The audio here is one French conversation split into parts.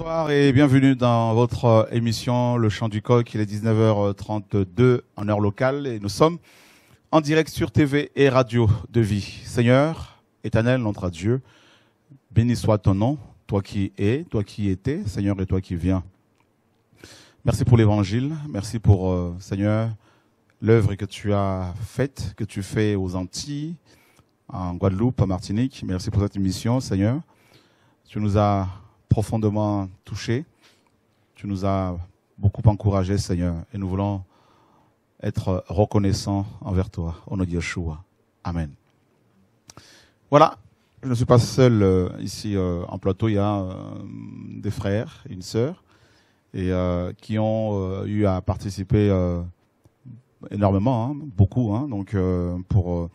Bonsoir et bienvenue dans votre euh, émission Le Chant du Coq. Il est 19h32 en heure locale et nous sommes en direct sur TV et radio de vie. Seigneur, éternel, notre Dieu, béni soit ton nom, toi qui es, toi qui étais, Seigneur, et toi qui viens. Merci pour l'évangile, merci pour, euh, Seigneur, l'œuvre que tu as faite, que tu fais aux Antilles, en Guadeloupe, en Martinique. Merci pour cette émission, Seigneur. Tu nous as profondément touché. Tu nous as beaucoup encouragé, Seigneur, et nous voulons être reconnaissants envers toi. Au nom Yeshua. Amen. Voilà, je ne suis pas seul euh, ici euh, en plateau. Il y a euh, des frères, une sœur, et qui ont eu à participer énormément, hein, beaucoup, hein. donc pour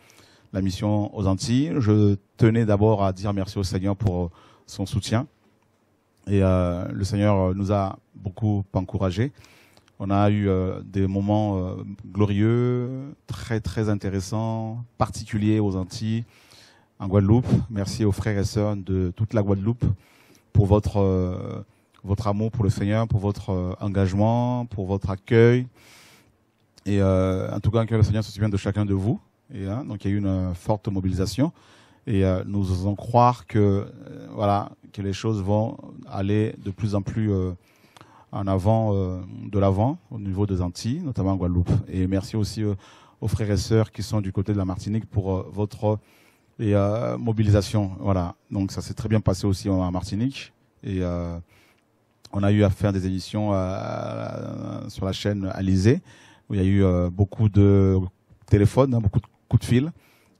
la mission aux Antilles. Je tenais d'abord à dire merci au Seigneur pour son soutien. Et euh, le Seigneur euh, nous a beaucoup encouragés. On a eu euh, des moments euh, glorieux, très très intéressants, particuliers aux Antilles, en Guadeloupe. Merci aux frères et sœurs de toute la Guadeloupe pour votre votre amour pour le Seigneur, pour votre engagement, pour votre accueil. Et en tout cas, que le Seigneur se souvienne de chacun de vous. Et, hein, donc il y a eu une forte mobilisation et euh, nous osons croire que euh, voilà que les choses vont aller de plus en plus euh, en avant, de l'avant au niveau des Antilles, notamment en Guadeloupe. Et merci aussi aux frères et sœurs qui sont du côté de la Martinique pour votre et euh, mobilisation. Voilà. Donc ça s'est très bien passé aussi en Martinique. Et euh, on a eu à faire des émissions sur la chaîne Alizé, où il y a eu beaucoup de téléphones, hein, beaucoup de coups de fil.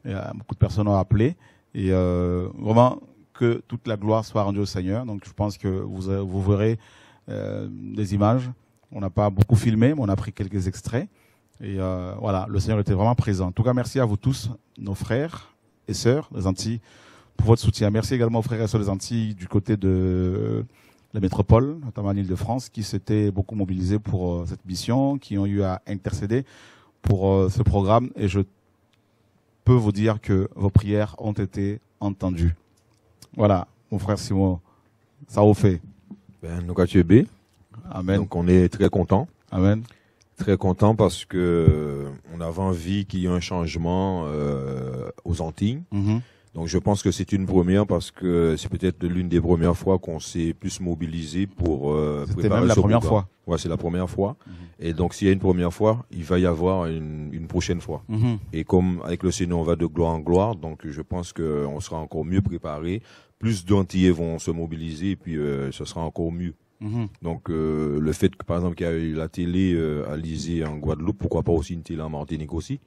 beaucoup de personnes ont appelé. Et euh, vraiment, que toute la gloire soit rendue au Seigneur. Donc je pense que vous, vous verrez euh, des images. On n'a pas beaucoup filmé, mais on a pris quelques extraits. Et euh, voilà, le Seigneur était vraiment présent. En tout cas, merci à vous tous, nos frères et sœurs des Antilles, pour votre soutien. Merci également aux frères et sœurs des Antilles du côté de euh, la métropole, notamment l'île de France, qui s'étaient beaucoup mobilisés pour euh, cette mission, qui ont eu à intercéder pour euh, ce programme. Et je peut vous dire que vos prières ont été entendues. Voilà, mon frère Simon, ça vous fait. Ben, nous, Amen. Donc, on est très content. Amen. Très content parce que euh, on avait envie qu'il y ait un changement euh, aux Antilles. Mm-hmm. Donc je pense que c'est une première parce que c'est peut-être l'une des premières fois qu'on s'est plus mobilisé pour euh, C'était même la première fois. Ouais, c'est la première fois. Mhm. Et donc s'il y a une première fois, il va y avoir une, une prochaine fois. Mhm. Et comme avec le Seigneur, on va de gloire en gloire, donc je pense qu'on sera encore mieux préparé. Plus d'Antillais vont se mobiliser et puis euh, ce sera encore mieux. Mhm. Donc euh, le fait que par exemple qu'il y a eu la télé euh, à l'Isée en Guadeloupe, pourquoi pas aussi une télé en Martinique aussi.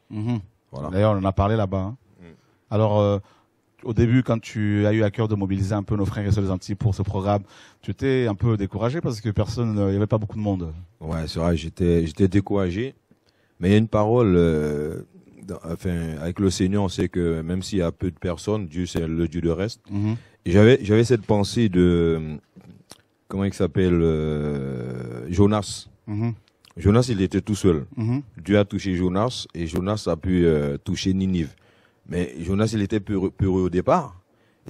Voilà. D'ailleurs on en a parlé là-bas. Hein. Mm. Alors au début, quand tu as eu à cœur de mobiliser un peu nos frères et sœurs des Antilles pour ce programme, tu étais un peu découragé parce que personne, euh, il n'y avait pas beaucoup de monde. Ouais, c'est vrai, j'étais, découragé. Mais il y a une parole, euh, enfin, avec le Seigneur, on sait que même s'il y a peu de personnes, Dieu c'est le Dieu de reste. Mhm. J'avais, cette pensée de, comment il s'appelle, euh, Jonas. Mhm. Jonas, il était tout seul. Mhm. Dieu a touché Jonas et Jonas a pu toucher Ninive. Mais Jonas, il était peureux, au départ.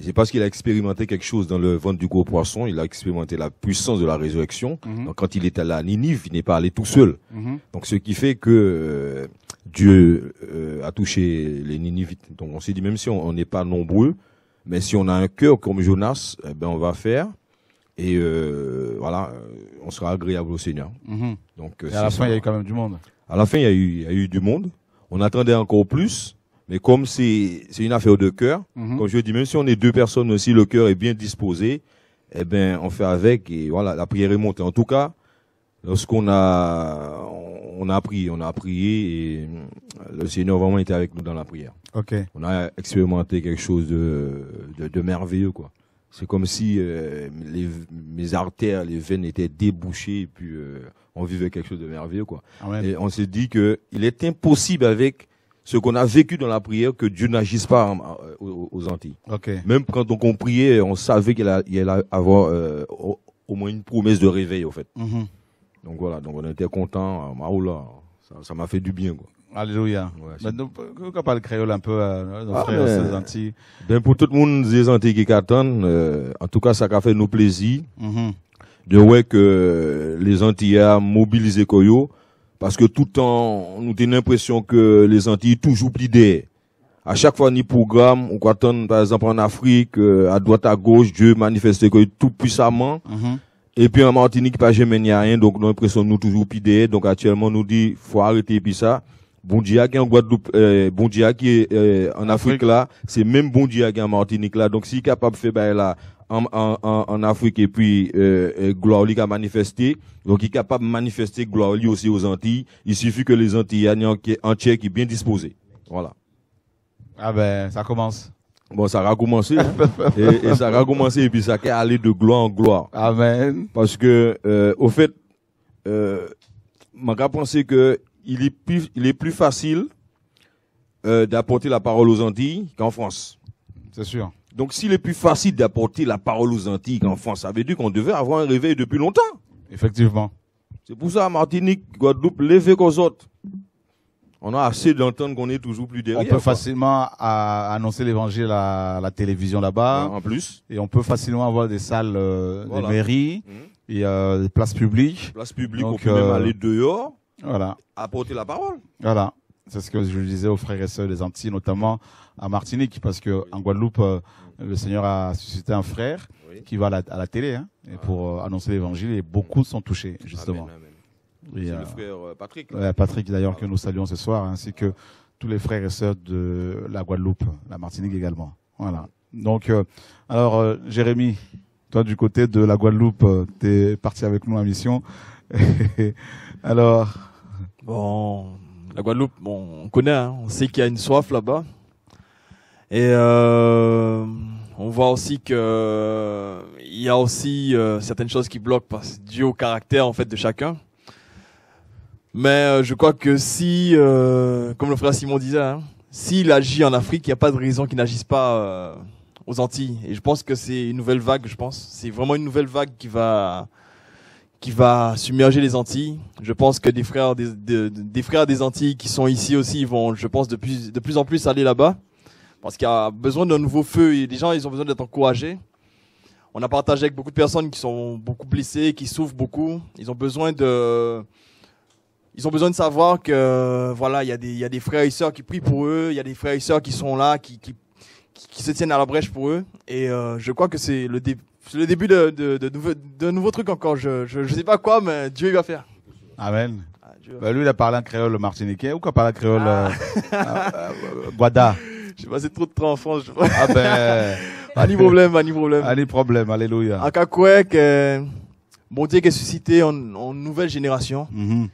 C'est parce qu'il a expérimenté quelque chose dans le ventre du gros poisson. Il a expérimenté la puissance de la résurrection. Mhm. Donc, quand il est à à Ninive, il n'est pas allé tout seul. Mhm. Donc, ce qui fait que euh, Dieu euh, a touché les Ninivites. Donc, on s'est dit, même si on n'est pas nombreux, mais si on a un cœur comme Jonas, eh ben, on va faire. Et euh, voilà, on sera agréable au Seigneur. Mhm. Donc, Et à la fin, il y a eu quand même du monde. À la fin, il y a eu, il y a eu du monde. On attendait encore plus. Mais comme c'est une affaire de cœur, mm comme je dis, même si on est deux personnes, aussi le cœur est bien disposé, eh ben on fait avec et voilà, la prière est montée. En tout cas, lorsqu'on a on a prié, on a prié et euh, le Seigneur vraiment était avec nous dans la prière. Ok. On a expérimenté quelque chose de de, de merveilleux quoi. C'est comme si euh, les, mes artères, les veines étaient débouchées et puis euh, on vivait quelque chose de merveilleux quoi. Et on s'est dit que il est impossible avec ce qu'on a vécu dans la prière, que Dieu n'agisse pas euh, aux, Antilles. Ok. Même quand on, priait, on savait qu'il allait avoir euh, au, moins une promesse de réveil, en fait. Mhm. Donc voilà, donc on était contents. Euh, Maoula, ça m'a fait du bien. Quoi. Alléluia. Maintenant, pourquoi pas créole un peu euh, ah, frères Antilles ben Pour tout le monde des Antilles qui attendent, en tout cas, ça a fait nos plaisirs. Mm De voir que les Antilles ont mobilisé Koyo, parce que tout le temps, nous avons l'impression que les Antilles toujours plidées. À chaque fois, ni programme, on par exemple, en Afrique, euh, à droite, à gauche, Dieu manifeste tout puissamment. Mhm. Et puis en Martinique, pas jamais n'y rien, donc nous l'impression nous toujours pidé. Donc actuellement, nous dit, faut arrêter puis ça. dia qui est en Guadeloupe, euh, bon dia qui est euh, en Afrique, là, c'est même dia qui est en Martinique là. Donc si capable de faire bah, là en, Afrique et puis euh, euh gloire qui a manifesté. Donc il est capable de manifester gloire aussi aux Antilles. Il suffit que les Antilles un qui bien disposés. Voilà. Ah ben, ça commence. Bon, ça a commencé. Hein. et, ça a commencé et puis ça a allé de gloire en gloire. Amen. Parce que, euh, au fait, euh, je pensé que il est plus, il est plus facile euh, d'apporter la parole aux Antilles qu'en France. C'est sûr. Donc s'il est plus facile d'apporter la parole aux Antilles qu'en France, ça veut dire qu'on devait avoir un réveil depuis longtemps. Effectivement. C'est pour ça, Martinique, Guadeloupe, levez qu'aux autres. On a assez d'entendre qu'on est toujours plus derrière. On peut facilement euh, annoncer l'évangile à la télévision là-bas. En plus. Et on peut facilement avoir des salles, euh, des mairies et mhm. des places publiques. Places publiques, on peut même euh, aller dehors. Voilà. Apporter la parole. Voilà. C'est ce que je disais aux frères et sœurs des Antilles, notamment à Martinique, parce qu'en en Guadeloupe, euh, le Seigneur a suscité un frère qui va à la, télé hein, ah. pour euh, annoncer l'évangile et beaucoup sont touchés, justement. le euh, frère Patrick. Patrick, d'ailleurs, que ah. nous saluons ce soir, hein, ainsi que tous les frères et sœurs de la Guadeloupe, la Martinique également. Voilà. Donc, alors, Jérémy, toi, du côté de la Guadeloupe, tu es parti avec nous en mission. alors. Bon, la Guadeloupe, on connaît, hein. on sait qu'il y a une soif là-bas. Et euh, on voit aussi que il y a aussi euh, certaines choses qui bloquent parce dû au caractère en fait de chacun. Mais euh, je crois que si, euh, comme le frère Simon disait, hein, s'il agit en Afrique, il n'y a pas de raison qu'il n'agisse pas aux Antilles. Et je pense que c'est une nouvelle vague. Je pense c'est vraiment une nouvelle vague qui va qui va submerger les Antilles. Je pense que des frères des, des, frères des Antilles qui sont ici aussi vont, je pense, de plus, de plus en plus aller là-bas parce qu'il y a besoin d'un nouveau feu et les gens, ils ont besoin d'être encouragés. On a partagé avec beaucoup de personnes qui sont beaucoup blessées, qui souffrent beaucoup. Ils ont besoin de, ils ont besoin de savoir que, voilà, il y a des, il y a des frères et sœurs qui prient pour eux, il y a des frères et sœurs qui sont là, qui, qui, qui se tiennent à la brèche pour eux. Et euh, je crois que c'est le, dé, le début de, de, de, nouveau, de nouveau truc encore. Je, je, sais pas quoi, mais Dieu il va faire. Amen. Ah, ben, lui, il a parlé en créole martiniquais ou quoi parle en créole ah. euh, euh, euh, Guada j'ai passé trop de temps en France, je Ah ben. pas de euh, problème, pas de problème. Pas de problème, alléluia. À que euh, bon Dieu qui est suscité en, nouvelle génération, mhm.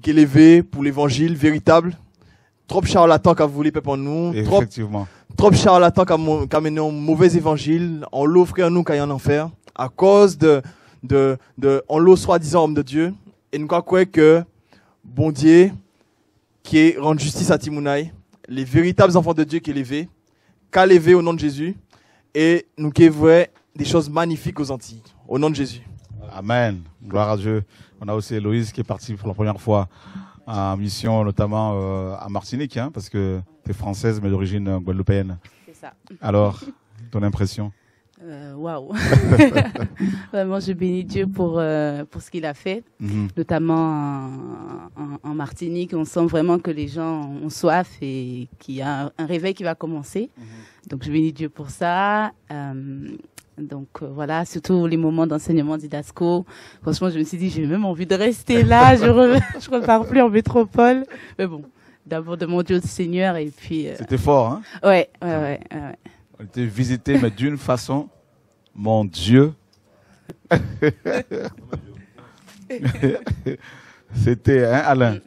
qui est élevé pour l'évangile véritable. Trop charlatan qu'a voulu peuple en nous. Effectivement. Trop, trop charlatan qu'a mené un mauvais évangile, en l'offre à nous qu'il y en enfer, à cause de, de, de, en l'eau soi-disant homme de Dieu. Et nous croyons que bon Dieu, qui est rend justice à Timounai, les véritables enfants de Dieu qui élevés, qu'à au nom de Jésus, et nous qu'évoquons des choses magnifiques aux Antilles, au nom de Jésus. Amen. Gloire à Dieu. On a aussi Héloïse qui est partie pour la première fois en mission, notamment euh, à Martinique, hein, parce que tu es française mais d'origine euh, guadeloupéenne. C'est ça. Alors, ton impression euh, waouh Vraiment, je bénis Dieu pour, euh, pour ce qu'il a fait, mhm. notamment en, Martinique. On sent vraiment que les gens ont soif et qu'il y a un, réveil qui va commencer. Mhm. Donc, je bénis Dieu pour ça. Euh, donc voilà, surtout les moments d'enseignement d'Idasco. Franchement, je me suis dit, j'ai même envie de rester là. je, ne repars plus en métropole. Mais bon, d'abord de demander au Seigneur et puis. C'était fort, hein ouais, ouais. ouais. On était visités, mais d'une façon, mon Dieu. C'était, hein, Alain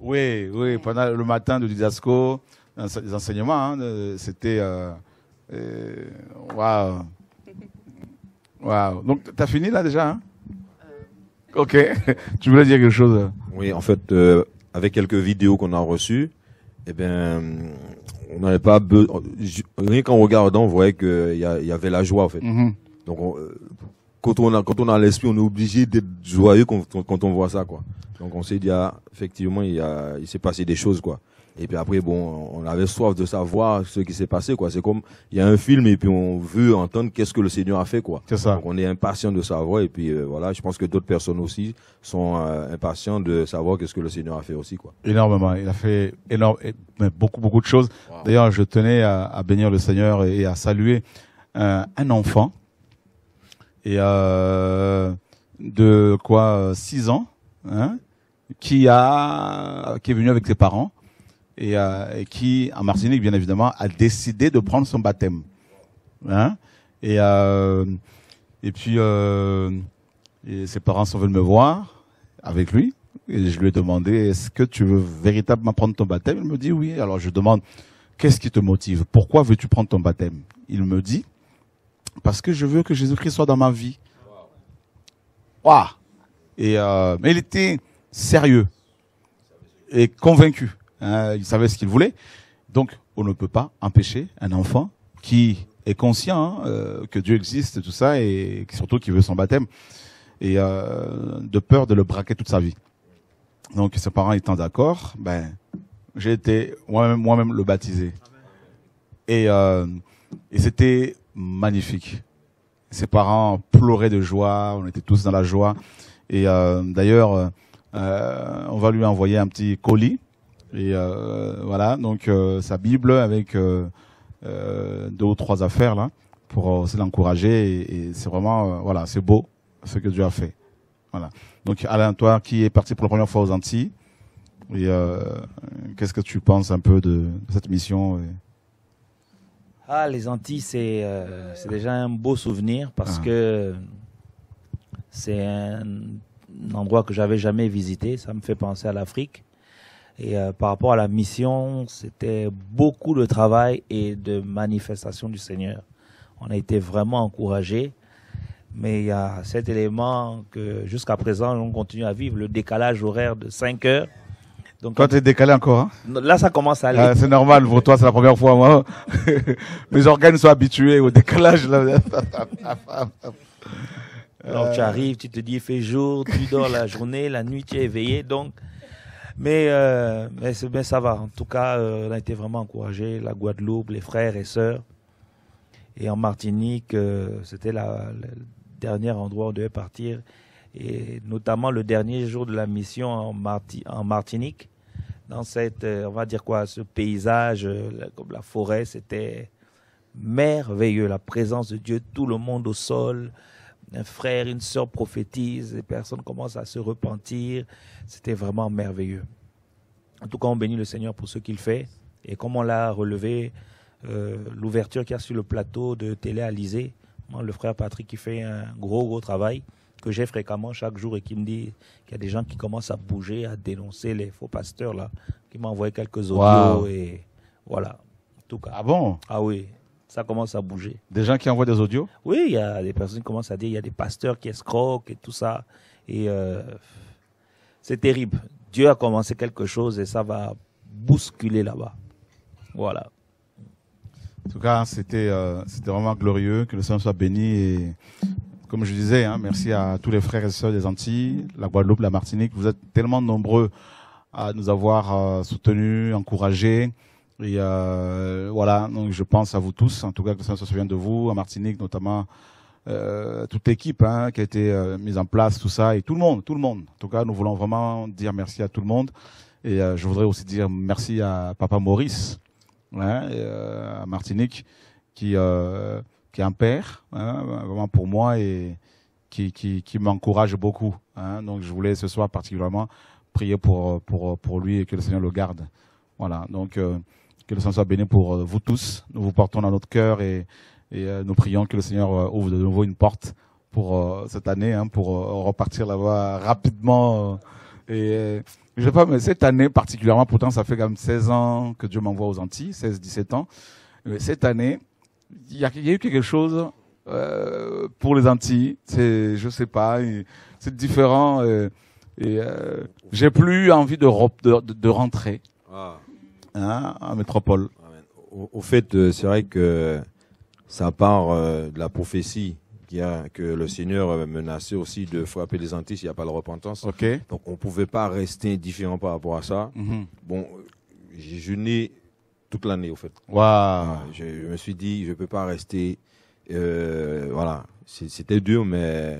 Oui, oui, pendant le matin de Didasco, les enseignements, hein, c'était. Euh, euh, waouh! waouh. Donc, tu as fini là déjà hein euh. Ok. tu voulais dire quelque chose Oui, en fait, avec quelques vidéos qu'on a reçues, eh bien, on n'avait pas besoin. Rien qu'en regardant, on voyait qu'il y, y, avait la joie, en fait. Mm-hmm. Donc, quand on a, quand on a l'esprit, on est obligé d'être joyeux quand, quand, on voit ça, quoi. Donc, on s'est dit, ah, effectivement, il, il s'est passé des choses, quoi. Et puis après, bon, on avait soif de savoir ce qui s'est passé, quoi. C'est comme, il y a un film et puis on veut entendre qu'est-ce que le Seigneur a fait, quoi. C'est ça. Donc on est impatient de savoir et puis euh, voilà, je pense que d'autres personnes aussi sont euh, impatients de savoir qu'est-ce que le Seigneur a fait aussi, quoi. Énormément. Il a fait énorme, beaucoup, beaucoup de choses. D'ailleurs, je tenais à, bénir le Seigneur et, à saluer un enfant et euh, de quoi 6 ans hein, qui a qui est venu avec ses parents euh, et, qui, en Martinique, bien évidemment, a décidé de prendre son baptême. Hein et, euh, et puis, euh, ses parents sont venus me voir avec lui. Et je lui ai demandé, est-ce que tu veux véritablement prendre ton baptême Il me dit oui. Alors je demande, qu'est-ce qui te motive Pourquoi veux-tu prendre ton baptême Il me dit, parce que je veux que Jésus-Christ soit dans ma vie. Et euh, mais il était sérieux et convaincu. Hein, il savait ce qu'il voulait. Donc, on ne peut pas empêcher un enfant qui est conscient hein, euh, que Dieu existe, tout ça, et surtout qui veut son baptême, et euh, de peur de le braquer toute sa vie. Donc, ses parents étant d'accord, ben, j'ai été moi-même le baptisé. Euh, et, c'était magnifique. Ses parents pleuraient de joie, on était tous dans la joie. Et euh, d'ailleurs, on va lui envoyer un petit colis et euh, voilà, donc euh, sa Bible avec euh, deux ou trois affaires là pour aussi l'encourager. Et, c'est vraiment, voilà, c'est beau ce que Dieu a fait. Voilà. Donc Alain, toi qui est parti pour la première fois aux Antilles, et qu'est-ce que tu penses un peu de cette mission Ah, les Antilles, c'est déjà un beau souvenir parce ah. que c'est un endroit que j'avais jamais visité. Ça me fait penser à l'Afrique. Et euh, par rapport à la mission, c'était beaucoup de travail et de manifestation du Seigneur. On a été vraiment encouragés. Mais il y a cet élément que jusqu'à présent, on continue à vivre, le décalage horaire de 5 heures. Donc, tu es décalé encore. Hein? là, ça commence à aller. Ah, c'est normal pour toi, c'est la première fois. Moi, mes organes sont habitués au décalage. Là. Alors, tu arrives, tu te dis, il fait jour, tu dors la journée, la nuit, tu es éveillé. Donc, mais, euh, mais, ça va. En tout cas, euh, on a été vraiment encouragés. La Guadeloupe, les frères et sœurs. Et en Martinique, euh, c'était le dernier endroit où on devait partir. Et notamment le dernier jour de la mission en, Martinique. Dans cette, euh, on va dire quoi, ce paysage, comme la forêt, c'était merveilleux. La présence de Dieu, tout le monde au sol un frère, une sœur prophétise, les personnes commencent à se repentir. C'était vraiment merveilleux. En tout cas, on bénit le Seigneur pour ce qu'il fait. Et comme on l'a relevé, euh, l'ouverture qu'il y a sur le plateau de Télé Alizé, moi, le frère Patrick qui fait un gros, gros travail, que j'ai fréquemment chaque jour et qui me dit qu'il y a des gens qui commencent à bouger, à dénoncer les faux pasteurs, là, qui m'envoient quelques audios et voilà. En tout cas. Ah bon Ah oui ça commence à bouger. Des gens qui envoient des audios Oui, il y a des personnes qui commencent à dire, il y a des pasteurs qui escroquent et tout ça. Et euh, c'est terrible. Dieu a commencé quelque chose et ça va bousculer là-bas. Voilà. En tout cas, c'était euh, vraiment glorieux. Que le Seigneur soit béni. Et comme je disais, hein, merci à tous les frères et sœurs des Antilles, la Guadeloupe, la Martinique. Vous êtes tellement nombreux à nous avoir euh, soutenus, encouragés. Et euh, voilà, donc je pense à vous tous, en tout cas que ça se souvient de vous, à Martinique notamment, euh, toute l'équipe hein, qui a été euh, mise en place, tout ça, et tout le monde, tout le monde. En tout cas, nous voulons vraiment dire merci à tout le monde. Et je voudrais aussi dire merci à Papa Maurice, hein, à Martinique, qui, est un père, hein, vraiment pour moi, et qui, m'encourage beaucoup. Donc je voulais ce soir particulièrement prier pour, pour lui et que le Seigneur le garde. Voilà, donc... Que le Seigneur soit béni pour euh, vous tous. Nous vous portons dans notre cœur et, et euh, nous prions que le Seigneur euh, ouvre de nouveau une porte pour cette année, hein, pour repartir là-bas rapidement. et je sais pas, mais cette année particulièrement, pourtant ça fait quand même 16 ans que Dieu m'envoie aux Antilles, 16-17 ans. Mais cette année, il y, a eu quelque chose euh, pour les Antilles. C'est, je sais pas, c'est différent. et, j'ai plus envie de, de, rentrer. Ah. Hein, en métropole. Au, fait, euh, c'est vrai que ça part euh, de la prophétie qui a, que le Seigneur menaçait aussi de frapper les Antilles s'il n'y a pas de repentance. Donc on ne pouvait pas rester différent par rapport à ça. Mhm. Bon, j'ai jeûné toute l'année, au fait. je, me suis dit, je ne peux pas rester. Euh, voilà, c'était dur, mais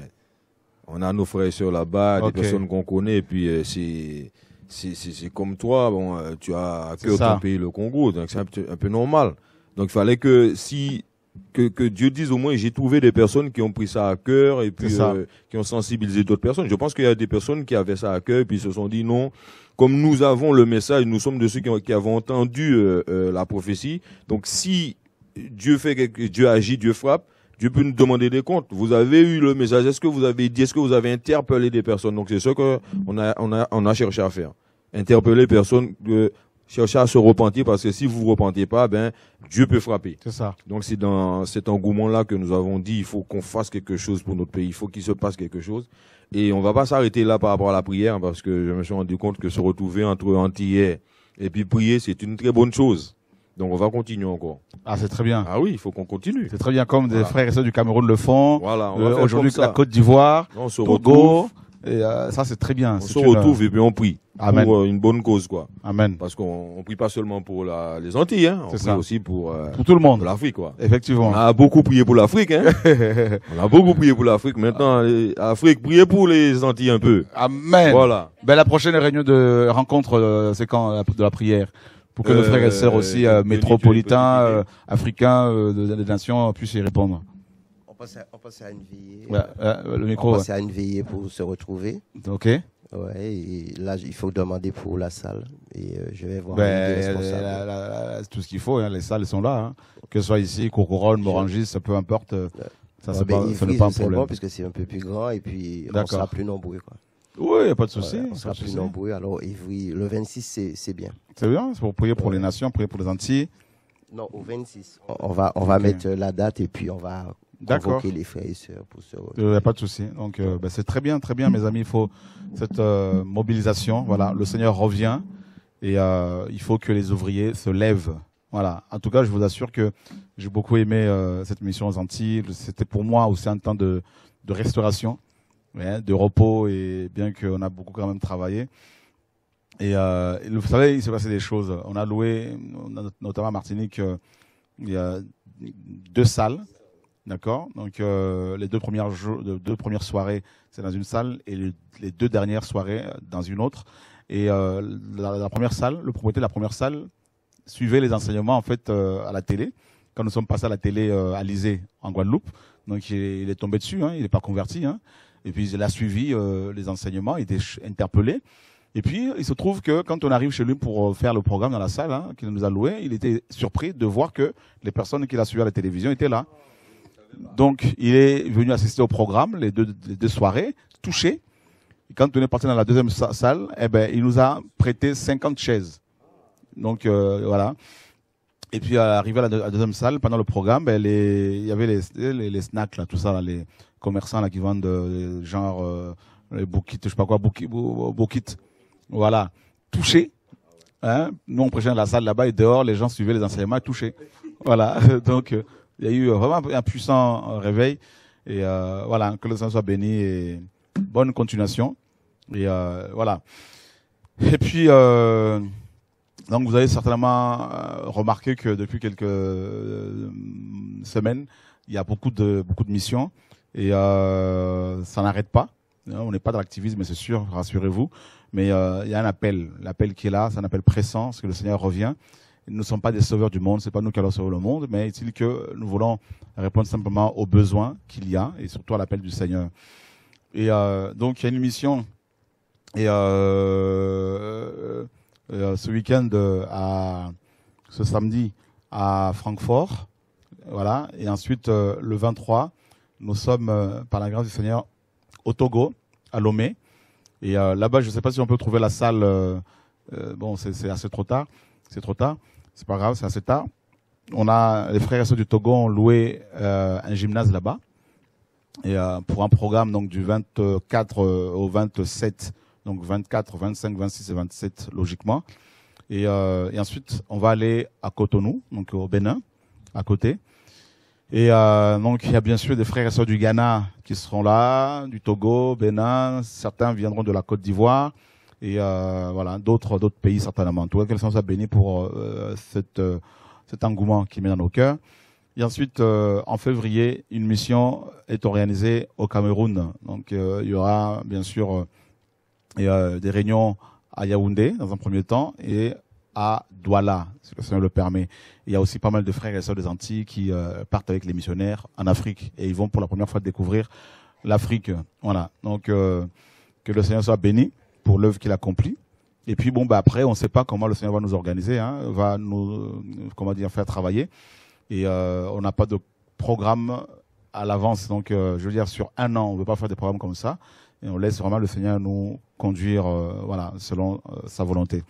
on a nos frères et sœurs là-bas, des personnes qu'on connaît, et puis c'est c'est comme toi, bon, euh, tu as à pays, le Congo, donc c'est un, peu normal. Donc il fallait que si que, Dieu dise au moins j'ai trouvé des personnes qui ont pris ça à cœur et puis euh, qui ont sensibilisé d'autres personnes. Je pense qu'il y a des personnes qui avaient ça à cœur et puis se sont dit non, comme nous avons le message, nous sommes de ceux qui, qui avons entendu euh, la prophétie. Donc si Dieu fait quelque, Dieu agit, Dieu frappe, Dieu peut nous demander des comptes. Vous avez eu le message. Est-ce que vous avez dit, est-ce que vous avez interpellé des personnes Donc c'est ce que on a, on a, on a cherché à faire. Interpeller personnes, euh, chercher à se repentir parce que si vous vous repentez pas, ben Dieu peut frapper. C'est ça. Donc c'est dans cet engouement-là que nous avons dit, il faut qu'on fasse quelque chose pour notre pays, il faut qu'il se passe quelque chose. Et on va pas s'arrêter là par rapport à la prière parce que je me suis rendu compte que se retrouver entre antillais et puis prier, c'est une très bonne chose. Donc on va continuer encore. Ah c'est très bien. Ah oui, il faut qu'on continue. C'est très bien comme des frères et sœurs du Cameroun le font. Voilà. Euh, aujourd'hui la Côte d'Ivoire, Togo. Et euh, ça c'est très bien. On se une... retrouve et puis on prie Amen. pour euh, une bonne cause quoi. Amen. Parce qu'on prie pas seulement pour la, les Antilles, hein. on prie ça. aussi pour, pour tout le monde, l'Afrique quoi. Effectivement. On a beaucoup prié pour l'Afrique. Hein. on a beaucoup prié pour l'Afrique. Maintenant, ah. Afrique, priez pour les Antilles un peu. Amen. Voilà. Ben la prochaine réunion de rencontre c'est quand de la prière pour que nos frères et sœurs aussi euh, euh, métropolitains, euh, africains, de, des nations puissent y répondre. On passe à, on une veillée. le micro. On passe à une veillée pour se retrouver. Ok. Ouais, là, il faut demander pour la salle. Et je vais voir ben, les responsables. tout ce qu'il faut, hein. les salles sont là. Hein. Que ce soit ici, Courcouronne, Morangis, ça peu importe. Ça, ouais, c'est pas, ça pas un problème. Bon, puisque c'est un peu plus grand et puis on sera plus nombreux. Quoi. Oui, il n'y a pas de souci. on sera plus nombreux. Alors, Ivry, le 26, c'est bien. C'est bien, c'est pour prier pour les euh, nations, prier pour les Antilles. Non, au 26. On va, on va mettre la date et puis on va invoquer les frères pour Il n'y euh, a pas de souci. Donc, euh, ben, c'est très bien, très bien, mes amis. Il faut cette mobilisation. Voilà, le Seigneur revient et il faut que les ouvriers se lèvent. Voilà. En tout cas, je vous assure que j'ai beaucoup aimé cette mission aux Antilles. C'était pour moi aussi un temps de, de restauration de repos, et bien qu'on a beaucoup quand même travaillé. Et euh, vous savez, il s'est passé des choses. On a loué, notamment à Martinique, euh, il y a deux salles. D'accord Donc, euh, les deux premières, soirées, c'est dans une salle, et les deux dernières soirées, dans une autre. Et la, première salle, le propriétaire de la première salle suivait les enseignements, en fait, à la télé. Quand nous sommes passés à la télé à l'Isée, en Guadeloupe, donc il est, tombé dessus, hein, il n'est pas converti. Hein. Et puis il a suivi euh, les enseignements, il était interpellé. Et puis il se trouve que quand on arrive chez lui pour euh, faire le programme dans la salle hein, qu'il nous a loué, il était surpris de voir que les personnes qu'il a suivies à la télévision étaient là. Donc il est venu assister au programme, les deux, soirées, touché. Et quand on est parti dans la deuxième salle, eh ben, il nous a prêté 50 chaises. Donc euh, voilà. Et puis arrivé à la, deuxième salle, pendant le programme, ben, il y avait les, snacks, là, tout ça, là, les, commerçants là qui vendent euh, genre euh, les bouquites, je sais pas quoi, bouquites. Voilà, touchés. Hein Nous on prêchait la salle là-bas et dehors les gens suivaient les enseignements touchés. Voilà, donc euh, il y a eu euh, vraiment un puissant réveil et voilà que le Seigneur soit béni et bonne continuation et voilà. Et puis donc vous avez certainement remarqué que depuis quelques semaines, il y a beaucoup de beaucoup de missions. Et euh, ça n'arrête pas. Hein, on n'est pas dans l'activisme, c'est sûr, rassurez-vous. Mais euh, il y a un appel. L'appel qui est là, c'est un appel pressant, parce que le Seigneur revient nous ne sommes pas des sauveurs du monde, n'est pas nous qui allons sauver le monde, mais est-il que nous voulons répondre simplement aux besoins qu'il y a et surtout à l'appel du Seigneur. Et euh, donc il y a une mission et ce week-end à ce samedi à Francfort, voilà, et ensuite le 23 nous sommes, euh, par la grâce du Seigneur, au Togo, à Lomé. Et euh, là-bas, je ne sais pas si on peut trouver la salle. Euh, bon, c'est assez trop tard. C'est trop tard. C'est pas grave, c'est assez tard. On a les frères et sœurs du Togo ont loué un gymnase là-bas et pour un programme donc du 24 au 27, donc 24, 25, 26 et 27 logiquement. Et, et ensuite, on va aller à Cotonou, donc au Bénin, à côté. Et euh, donc, il y a bien sûr des frères et sœurs du Ghana qui seront là, du Togo, Bénin, certains viendront de la Côte d'Ivoire et euh, voilà d'autres d'autres pays certainement. En tout cas, quel sens a béni pour euh, euh, cet engouement qui met dans nos cœurs. Et ensuite, euh, en février, une mission est organisée au Cameroun. Donc, euh, il y aura bien sûr des réunions à Yaoundé dans un premier temps et à Douala, si le Seigneur le permet. Il y a aussi pas mal de frères et sœurs des Antilles qui euh, partent avec les missionnaires en Afrique et ils vont pour la première fois découvrir l'Afrique. Voilà. Donc euh, que le Seigneur soit béni pour l'œuvre qu'il accomplit. Et puis bon, bah, après, on ne sait pas comment le Seigneur va nous organiser, hein, va nous, comment dire, faire travailler. Et euh, on n'a pas de programme à l'avance. Donc, je veux dire, sur un an, on ne veut pas faire des programmes comme ça. Et on laisse vraiment le Seigneur nous conduire, voilà, selon sa volonté.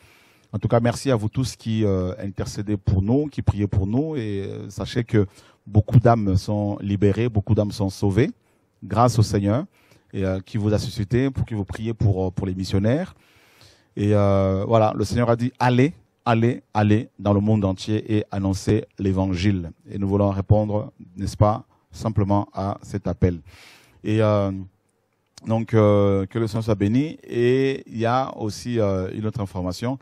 En tout cas, merci à vous tous qui euh, intercédez pour nous, qui priez pour nous. Et euh, sachez que beaucoup d'âmes sont libérées, beaucoup d'âmes sont sauvées grâce au Seigneur et euh, qui vous a suscité pour que vous priez pour, euh, pour les missionnaires. Et voilà, le Seigneur a dit allez, allez, allez dans le monde entier et annoncez l'évangile. Et nous voulons répondre, n'est-ce pas, simplement à cet appel. Et donc, que le Seigneur soit béni. Et il y a aussi une autre information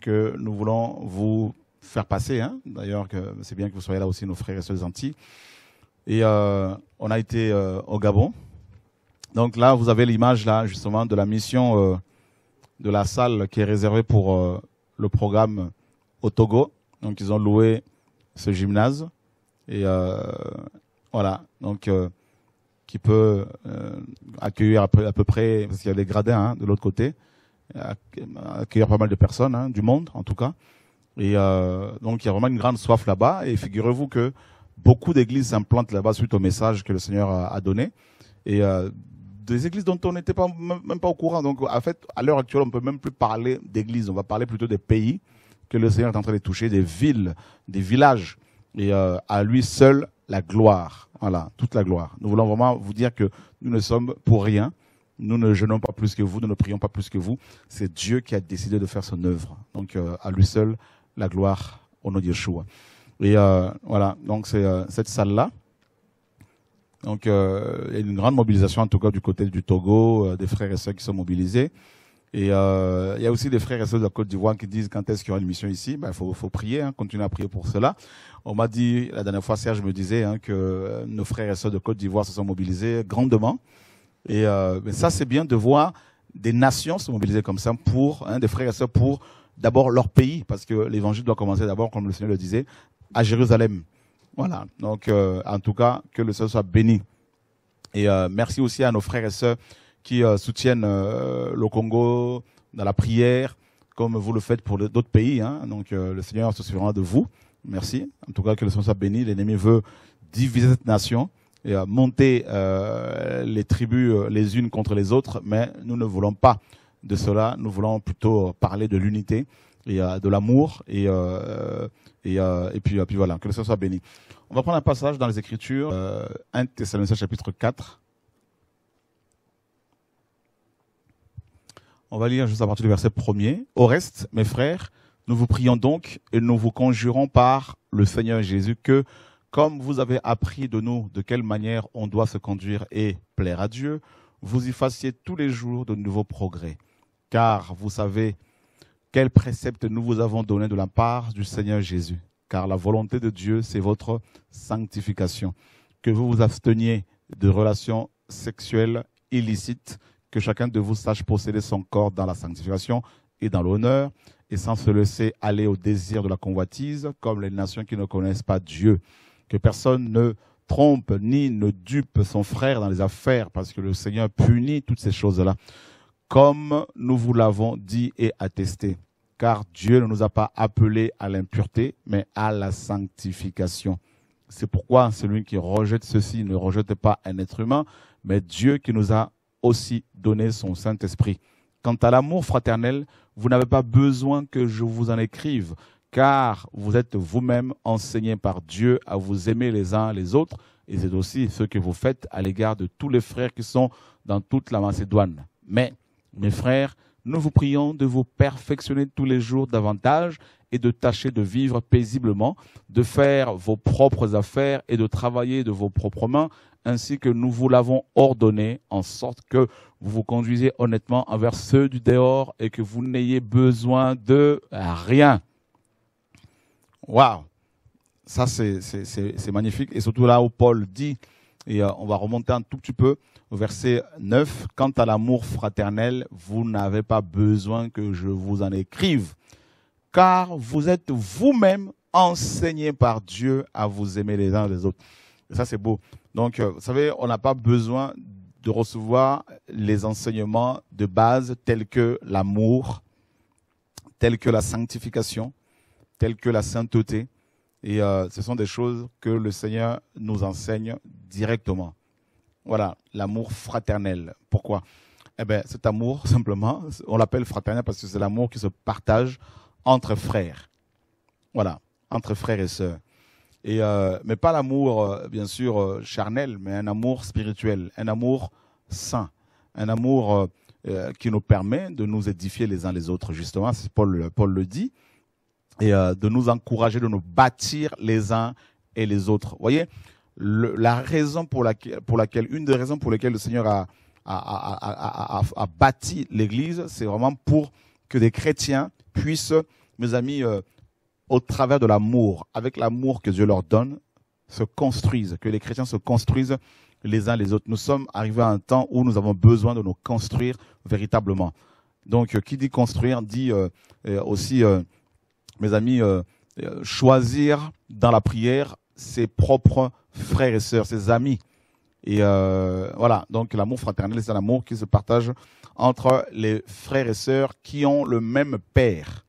que nous voulons vous faire passer. Hein. D'ailleurs, c'est bien que vous soyez là aussi, nos frères et sœurs Antilles. Et euh, on a été euh, au Gabon. Donc là, vous avez l'image là justement de la mission euh, de la salle qui est réservée pour le programme au Togo. Donc ils ont loué ce gymnase et voilà. Donc qui peut accueillir à peu, près parce qu'il y a des gradins hein, de l'autre côté accueillir pas mal de personnes, hein, du monde en tout cas. Et euh, donc il y a vraiment une grande soif là-bas. Et figurez-vous que beaucoup d'églises s'implantent là-bas suite au message que le Seigneur a, donné. Et euh, des églises dont on n'était pas, même pas au courant. Donc en fait, à l'heure actuelle, on ne peut même plus parler d'église On va parler plutôt des pays que le Seigneur est en train de toucher, des villes, des villages. Et euh, à lui seul la gloire. Voilà, toute la gloire. Nous voulons vraiment vous dire que nous ne sommes pour rien nous ne jeûnons pas plus que vous, nous ne prions pas plus que vous. C'est Dieu qui a décidé de faire son œuvre. Donc euh, à lui seul, la gloire au nom de Yeshua. Et euh, voilà, donc c'est euh, cette salle-là. Donc il y a une grande mobilisation en tout cas du côté du Togo, des frères et sœurs qui sont mobilisés. Et il y a aussi des frères et sœurs de Côte d'Ivoire qui disent quand est-ce qu'il y aura une mission ici. Il ben, faut, faut prier, hein, continuer à prier pour cela. On m'a dit, la dernière fois, Serge me disait hein, que nos frères et sœurs de Côte d'Ivoire se sont mobilisés grandement. Et euh, ça, c'est bien de voir des nations se mobiliser comme ça pour, hein, des frères et sœurs, pour d'abord leur pays, parce que l'évangile doit commencer d'abord, comme le Seigneur le disait, à Jérusalem. Voilà. Donc, euh, en tout cas, que le Seigneur soit béni. Et euh, merci aussi à nos frères et sœurs qui soutiennent le Congo dans la prière, comme vous le faites pour d'autres pays. Hein. Donc, le Seigneur se souviendra de vous. Merci. En tout cas, que le Seigneur soit béni. L'ennemi veut diviser cette nation et à monter euh, les tribus euh, les unes contre les autres, mais nous ne voulons pas de cela, nous voulons plutôt euh, parler de l'unité et euh, de l'amour et, euh, et, euh, et, puis, et puis voilà, que le Seigneur soit béni. On va prendre un passage dans les Écritures, 1 Thessaloniciens chapitre 4. On va lire juste à partir du verset premier. « Au reste, mes frères, nous vous prions donc et nous vous conjurons par le Seigneur Jésus que comme vous avez appris de nous de quelle manière on doit se conduire et plaire à Dieu, vous y fassiez tous les jours de nouveaux progrès. Car vous savez quels préceptes nous vous avons donné de la part du Seigneur Jésus. Car la volonté de Dieu, c'est votre sanctification. Que vous vous absteniez de relations sexuelles illicites, que chacun de vous sache posséder son corps dans la sanctification et dans l'honneur, et sans se laisser aller au désir de la convoitise, comme les nations qui ne connaissent pas Dieu que personne ne trompe ni ne dupe son frère dans les affaires, parce que le Seigneur punit toutes ces choses-là, comme nous vous l'avons dit et attesté. Car Dieu ne nous a pas appelés à l'impureté, mais à la sanctification. C'est pourquoi celui qui rejette ceci ne rejette pas un être humain, mais Dieu qui nous a aussi donné son Saint-Esprit. Quant à l'amour fraternel, vous n'avez pas besoin que je vous en écrive, car vous êtes vous-même enseigné par Dieu à vous aimer les uns les autres, et c'est aussi ce que vous faites à l'égard de tous les frères qui sont dans toute la Macédoine. Mais, mes frères, nous vous prions de vous perfectionner tous les jours davantage et de tâcher de vivre paisiblement, de faire vos propres affaires et de travailler de vos propres mains, ainsi que nous vous l'avons ordonné, en sorte que vous vous conduisez honnêtement envers ceux du dehors et que vous n'ayez besoin de rien. Waouh Ça, c'est magnifique. Et surtout là où Paul dit, et euh, on va remonter un tout petit peu au verset 9, quant à l'amour fraternel, vous n'avez pas besoin que je vous en écrive, car vous êtes vous-même enseigné par Dieu à vous aimer les uns les autres. ça, c'est beau. Donc, euh, vous savez, on n'a pas besoin de recevoir les enseignements de base tels que l'amour, tels que la sanctification, telles que la sainteté. Et euh, ce sont des choses que le Seigneur nous enseigne directement. Voilà, l'amour fraternel. Pourquoi Eh bien, cet amour, simplement, on l'appelle fraternel parce que c'est l'amour qui se partage entre frères. Voilà, entre frères et sœurs. Et, euh, mais pas l'amour, euh, bien sûr, charnel, mais un amour spirituel, un amour saint, un amour qui nous permet de nous édifier les uns les autres. Justement, Paul, Paul le dit et euh, de nous encourager, de nous bâtir les uns et les autres. Vous voyez, la raison pour laquelle, pour laquelle, une des raisons pour lesquelles le Seigneur a, a, a, a bâti l'Église, c'est vraiment pour que des chrétiens puissent, mes amis, euh, au travers de l'amour, avec l'amour que Dieu leur donne, se construisent, que les chrétiens se construisent les uns les autres. Nous sommes arrivés à un temps où nous avons besoin de nous construire véritablement. Donc, euh, qui dit construire dit aussi mes amis, euh, euh, choisir dans la prière ses propres frères et sœurs, ses amis. Et euh, voilà, donc l'amour fraternel, c'est un amour qui se partage entre les frères et sœurs qui ont le même père.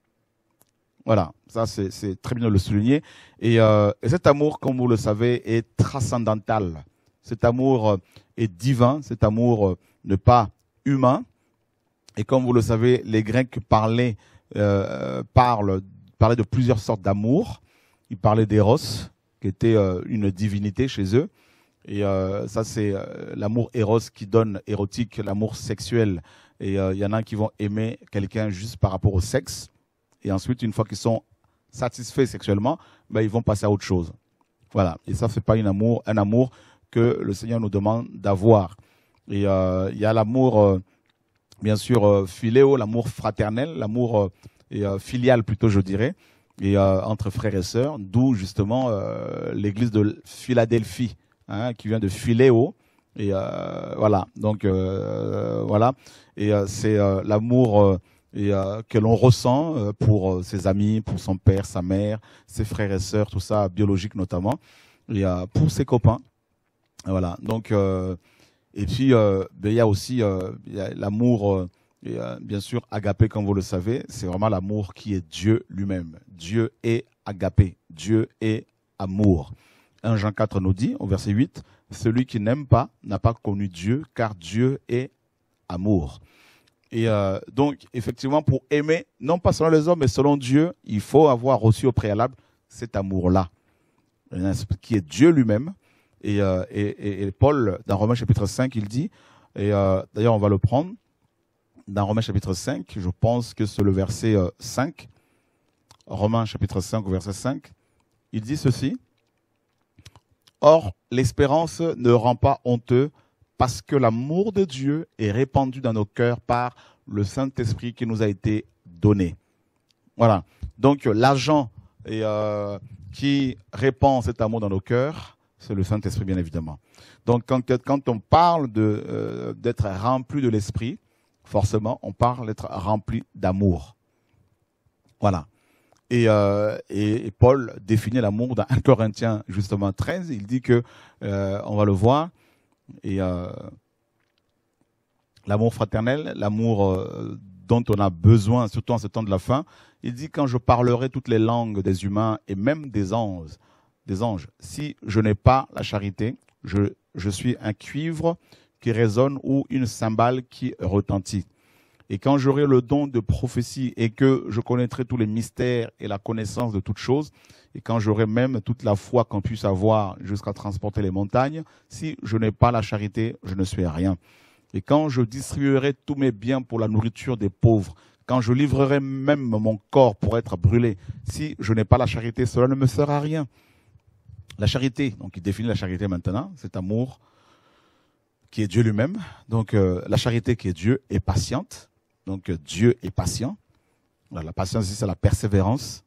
Voilà, ça c'est très bien de le souligner. Et, euh, cet amour, comme vous le savez, est transcendantal. Cet amour euh, est divin, cet amour n'est pas humain. Et comme vous le savez, les Grecs parlaient, euh, parlent parlait de plusieurs sortes d'amour. Il parlait d'Eros, qui était euh, une divinité chez eux. Et euh, ça, c'est euh, l'amour Héros qui donne érotique, l'amour sexuel. Et il y en a qui vont aimer quelqu'un juste par rapport au sexe. Et ensuite, une fois qu'ils sont satisfaits sexuellement, ben, ils vont passer à autre chose. Voilà. Et ça, n'est pas amour, un amour que le Seigneur nous demande d'avoir. Et il y a l'amour, bien sûr, philéo l'amour fraternel, l'amour et euh, filiale plutôt, je dirais, et euh, entre frères et sœurs, d'où justement euh, l'église de Philadelphie, hein, qui vient de Philéo, et euh, voilà, donc euh, voilà, et c'est l'amour que l'on ressent pour ses amis, pour son père, sa mère, ses frères et sœurs, tout ça, biologique notamment, et pour ses copains. Voilà, donc et puis ben, il y a aussi l'amour euh, bien sûr, agapé, comme vous le savez, c'est vraiment l'amour qui est Dieu lui-même. Dieu est agapé. Dieu est amour. 1 Jean 4 nous dit, au verset 8, Celui qui n'aime pas n'a pas connu Dieu, car Dieu est amour. Et euh, donc, effectivement, pour aimer, non pas selon les hommes, mais selon Dieu, il faut avoir reçu au préalable cet amour-là, qui est Dieu lui-même. Et, euh, Paul, dans Romains chapitre 5, il dit, et d'ailleurs on va le prendre, dans Romains chapitre 5, je pense que c'est le verset 5, euh, Romains chapitre 5, verset 5, il dit ceci, Or, l'espérance ne rend pas honteux parce que l'amour de Dieu est répandu dans nos cœurs par le Saint-Esprit qui nous a été donné. Voilà. Donc, l'agent euh, qui répand cet amour dans nos cœurs, c'est le Saint-Esprit, bien évidemment. Donc, quand, on parle euh, d'être rempli de l'Esprit, forcément, on parle d'être rempli d'amour. Voilà. Et, euh, Paul définit l'amour dans 1 Corinthiens justement 13. Il dit que, euh, on va le voir, et euh, l'amour fraternel, l'amour dont on a besoin, surtout en ce temps de la fin, il dit quand je parlerai toutes les langues des humains et même des anges, des anges, si je n'ai pas la charité, je suis un cuivre qui résonne ou une cymbale qui retentit. Et quand j'aurai le don de prophétie et que je connaîtrai tous les mystères et la connaissance de toutes choses, et quand j'aurai même toute la foi qu'on puisse avoir jusqu'à transporter les montagnes, si je n'ai pas la charité, je ne suis rien. Et quand je distribuerai tous mes biens pour la nourriture des pauvres, quand je livrerai même mon corps pour être brûlé, si je n'ai pas la charité, cela ne me sera rien. La charité, donc il définit la charité maintenant, c'est amour qui est Dieu lui-même. Donc euh, la charité qui est Dieu est patiente. Donc euh, Dieu est patient. la patience c'est la persévérance.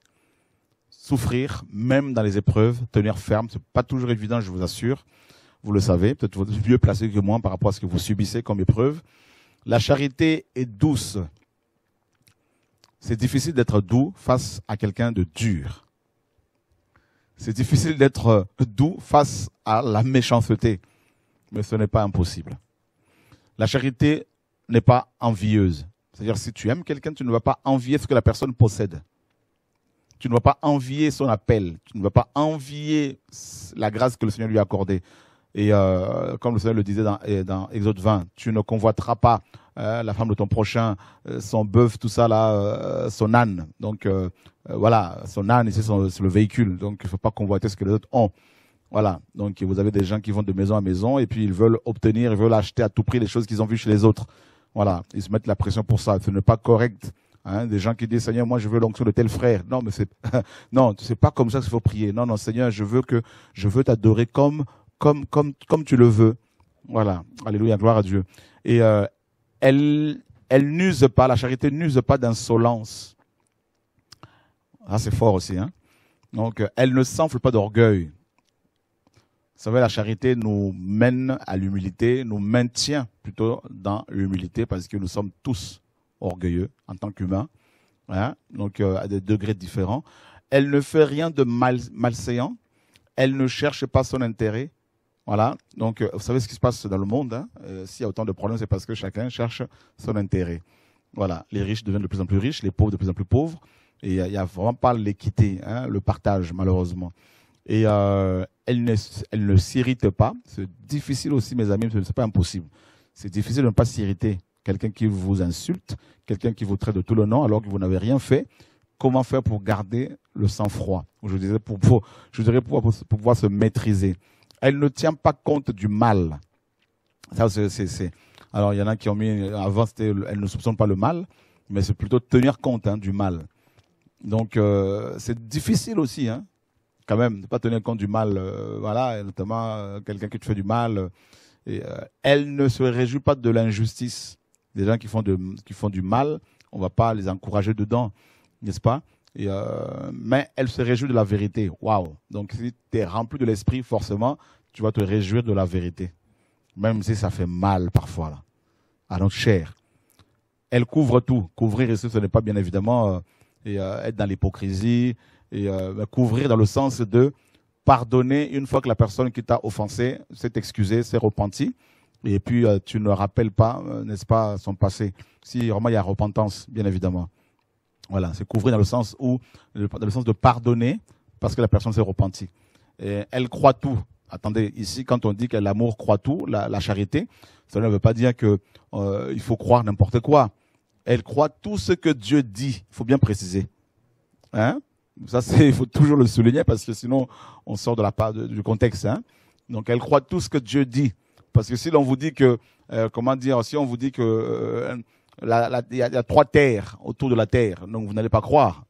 Souffrir, même dans les épreuves, tenir ferme, c'est pas toujours évident, je vous assure. Vous le savez, peut-être vous êtes mieux placé que moi par rapport à ce que vous subissez comme épreuve. La charité est douce. C'est difficile d'être doux face à quelqu'un de dur. C'est difficile d'être doux face à la méchanceté mais ce n'est pas impossible. La charité n'est pas envieuse. C'est-à-dire, si tu aimes quelqu'un, tu ne vas pas envier ce que la personne possède. Tu ne vas pas envier son appel. Tu ne vas pas envier la grâce que le Seigneur lui a accordée. Et euh, comme le Seigneur le disait dans, Exode 20, tu ne convoiteras pas euh, la femme de ton prochain, euh, son bœuf, tout ça là, son âne. Donc voilà, son âne, c'est le véhicule. Donc il ne faut pas convoiter ce que les autres ont. Voilà. Donc vous avez des gens qui vont de maison à maison et puis ils veulent obtenir, ils veulent acheter à tout prix les choses qu'ils ont vues chez les autres. Voilà. Ils se mettent la pression pour ça. Ce n'est pas correct. Hein, des gens qui disent Seigneur, moi je veux l'onction de tel frère. Non, mais c'est non, c'est pas comme ça qu'il faut prier. Non, non, Seigneur, je veux que je veux t'adorer comme comme comme comme tu le veux. Voilà. Alléluia, gloire à Dieu. Et euh, elle elle n'use pas, la charité n'use pas d'insolence. Ah, c'est fort aussi. Hein Donc, elle ne s'enfle pas d'orgueil. Vous savez, la charité nous mène à l'humilité, nous maintient plutôt dans l'humilité parce que nous sommes tous orgueilleux en tant qu'humains, hein, donc euh, à des degrés différents. Elle ne fait rien de mal, malséant, elle ne cherche pas son intérêt. Voilà, donc euh, vous savez ce qui se passe dans le monde. Hein euh, S'il y a autant de problèmes, c'est parce que chacun cherche son intérêt. Voilà, les riches deviennent de plus en plus riches, les pauvres de plus en plus pauvres. Et il n'y a, a, vraiment pas l'équité, hein, le partage, malheureusement. Et euh, elle, ne, s'irrite pas. C'est difficile aussi, mes amis, ce n'est pas impossible. C'est difficile de ne pas s'irriter. Quelqu'un qui vous insulte, quelqu'un qui vous traite de tout le nom alors que vous n'avez rien fait. Comment faire pour garder le sang-froid Je disais pour, je dirais pour, pouvoir se maîtriser. Elle ne tient pas compte du mal. Ça, c'est. Alors, il y en a qui ont mis, avant, elle ne soupçonne pas le mal, mais c'est plutôt tenir compte hein, du mal. Donc, euh, c'est difficile aussi. Hein quand même, ne pas tenir compte du mal, euh, voilà, notamment euh, quelqu'un qui te fait du mal. Euh, elle ne se réjouit pas de l'injustice des gens qui font, du mal. On va pas les encourager dedans, n'est-ce pas Mais elle se réjouit de la vérité. Waouh Donc si tu es rempli de l'esprit, forcément, tu vas te réjouir de la vérité, même si ça fait mal parfois là, Alors ah, notre Elle couvre tout. Couvrir ce n'est pas bien évidemment être dans l'hypocrisie, et euh, bah, couvrir dans le sens de pardonner une fois que la personne qui t'a offensé s'est excusée, s'est repentie. Et puis, euh, tu ne rappelles pas, euh, n'est-ce pas, son passé. Si vraiment il y a repentance, bien évidemment. Voilà, c'est couvrir dans le sens où, dans le sens de pardonner parce que la personne s'est repentie. Et elle croit tout. Attendez, ici, quand on dit que l'amour croit tout, la, charité, ça ne veut pas dire qu'il faut croire n'importe quoi. Elle croit tout ce que Dieu dit. Il faut bien préciser. Hein ça, c'est, il faut toujours le souligner parce que sinon, on sort de la part de, du contexte. Hein. Donc, elle croit tout ce que Dieu dit. Parce que si l'on vous dit que, euh, comment dire, si on vous dit que euh, y, a, y, a trois terres autour de la terre, donc vous n'allez pas croire,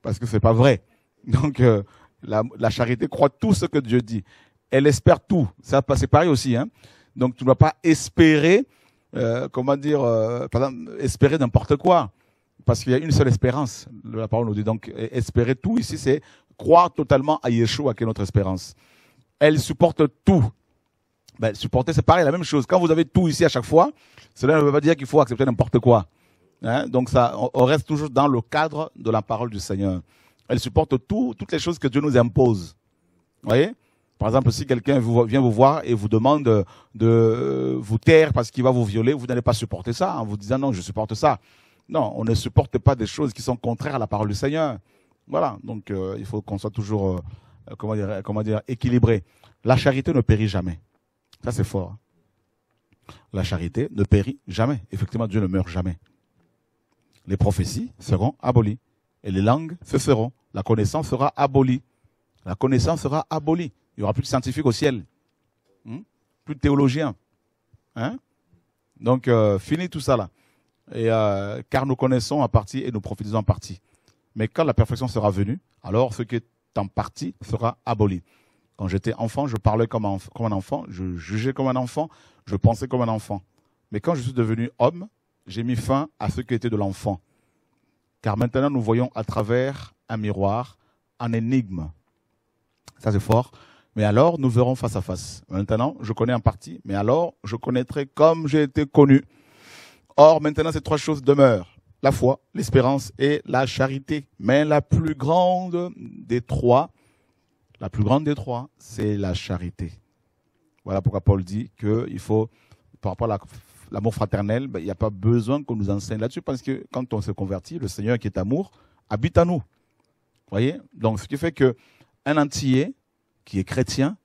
parce que c'est pas vrai. Donc, euh, la, la, charité croit tout ce que Dieu dit. Elle espère tout. Ça, c'est pareil aussi. Hein. Donc, tu ne dois pas espérer, comment dire, espérer n'importe quoi parce qu'il y a une seule espérance. La parole nous dit donc, espérer tout ici, c'est croire totalement à Yeshua, qui est notre espérance. Elle supporte tout. Ben, supporter, c'est pareil, la même chose. Quand vous avez tout ici à chaque fois, cela ne veut pas dire qu'il faut accepter n'importe quoi. Hein? Donc ça, on reste toujours dans le cadre de la parole du Seigneur. Elle supporte tout, toutes les choses que Dieu nous impose. Vous voyez Par exemple, si quelqu'un vient vous voir et vous demande de euh, vous taire parce qu'il va vous violer, vous n'allez pas supporter ça en vous disant non, je supporte ça. Non, on ne supporte pas des choses qui sont contraires à la parole du Seigneur. Voilà, donc euh, il faut qu'on soit toujours, euh, euh, comment dire, comment dire, équilibré. La charité ne périt jamais. Ça, c'est fort. Hein. La charité ne périt jamais. Effectivement, Dieu ne meurt jamais. Les prophéties seront abolies. Et les langues se feront. La connaissance sera abolie. La connaissance sera abolie. Il n'y aura plus de scientifiques au ciel. Hmm? Plus de théologiens. Hein? Donc, fini tout ça là et, euh, car nous connaissons en partie et nous profitons en partie. Mais quand la perfection sera venue, alors ce qui est en partie sera aboli. Quand j'étais enfant, je parlais comme un, enfant, je jugeais comme un enfant, je pensais comme un enfant. Mais quand je suis devenu homme, j'ai mis fin à ce qui était de l'enfant. Car maintenant, nous voyons à travers un miroir, un énigme. Ça, c'est fort. Mais alors, nous verrons face à face. Maintenant, je connais en partie, mais alors, je connaîtrai comme j'ai été connu. Or, maintenant, ces trois choses demeurent. La foi, l'espérance et la charité. Mais la plus grande des trois, la plus grande des trois, c'est la charité. Voilà pourquoi Paul dit qu'il faut, par rapport à l'amour fraternel, ben, il n'y a pas besoin qu'on nous enseigne là-dessus parce que quand on se convertit, le Seigneur qui est amour habite à nous. voyez Donc, ce qui fait que un Antillais qui est chrétien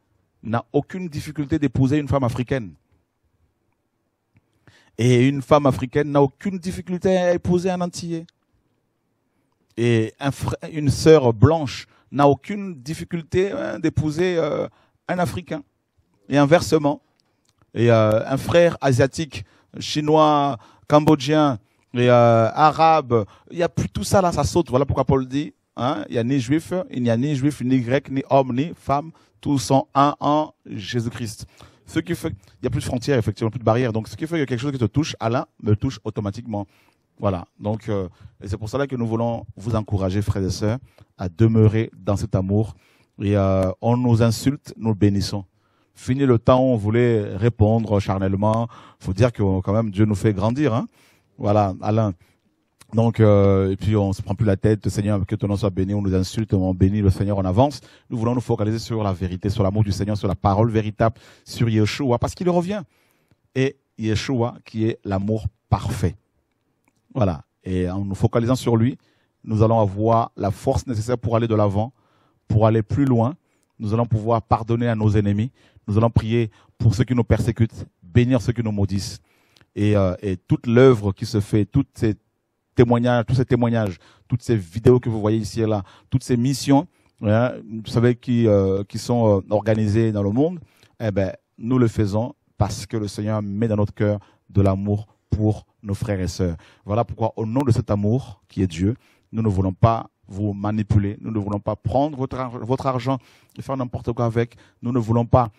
n'a aucune difficulté d'épouser une femme africaine. Et une femme africaine n'a aucune difficulté à épouser un Antillais. Et une sœur blanche n'a aucune difficulté hein, d'épouser euh, un Africain. Et inversement. Et euh, un frère asiatique, chinois, cambodgien, et euh, arabe, il y a plus tout ça là, ça saute. Voilà pourquoi Paul dit, hein, il a ni juif, il n'y a ni juif, ni grec, ni homme, ni femme, tous sont un en Jésus-Christ. Ce qui il y a plus de frontières, effectivement, plus de barrières. Donc, ce qui fait a quelque chose qui te touche, Alain me touche automatiquement. Voilà. Donc, euh, c'est pour cela que nous voulons vous encourager, frères et sœurs, à demeurer dans cet amour. Et euh, on nous insulte, nous bénissons. Fini le temps où on voulait répondre charnellement. Faut dire que quand même Dieu nous fait grandir. Hein voilà, Alain. Donc, euh, et puis on se prend plus la tête, Seigneur, que ton nom soit béni, on nous insulte, on bénit le Seigneur, on avance. Nous voulons nous focaliser sur la vérité, sur l'amour du Seigneur, sur la parole véritable, sur Yeshua, parce qu'il revient. Et Yeshua, qui est l'amour parfait. Voilà. Et en nous focalisant sur lui, nous allons avoir la force nécessaire pour aller de l'avant, pour aller plus loin. Nous allons pouvoir pardonner à nos ennemis. Nous allons prier pour ceux qui nous persécutent, bénir ceux qui nous maudissent. Et, euh, et toute l'œuvre qui se fait, toute cette tous ces témoignages, toutes ces vidéos que vous voyez ici et là, toutes ces missions, hein, vous savez, qui, euh, sont euh, organisées dans le monde, eh ben, nous le faisons parce que le Seigneur met dans notre cœur de l'amour pour nos frères et sœurs. Voilà pourquoi, au nom de cet amour qui est Dieu, nous ne voulons pas vous manipuler. Nous ne voulons pas prendre votre, argent et faire n'importe quoi avec. Nous ne voulons pas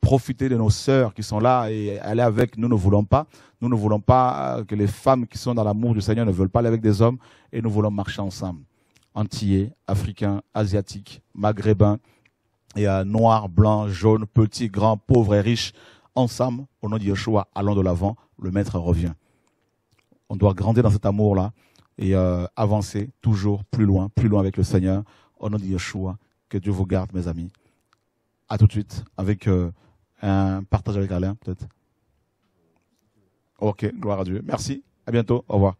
profiter de nos sœurs qui sont là et aller avec. Nous ne voulons pas. Nous ne voulons pas euh, que les femmes qui sont dans l'amour du Seigneur ne veulent pas aller avec des hommes et nous voulons marcher ensemble. Antillais, africains, asiatiques, maghrébins, et euh, noirs, blancs, jaunes, petits, grands, pauvres et riches, ensemble, au nom de Yeshua, allons de l'avant, le maître revient. On doit grandir dans cet amour-là et euh, avancer toujours plus loin, plus loin avec le Seigneur. Au nom de Yeshua, que Dieu vous garde, mes amis. À tout de suite avec euh, un partage avec Alain, peut-être. Ok, gloire à Dieu. Merci. À bientôt. Au revoir.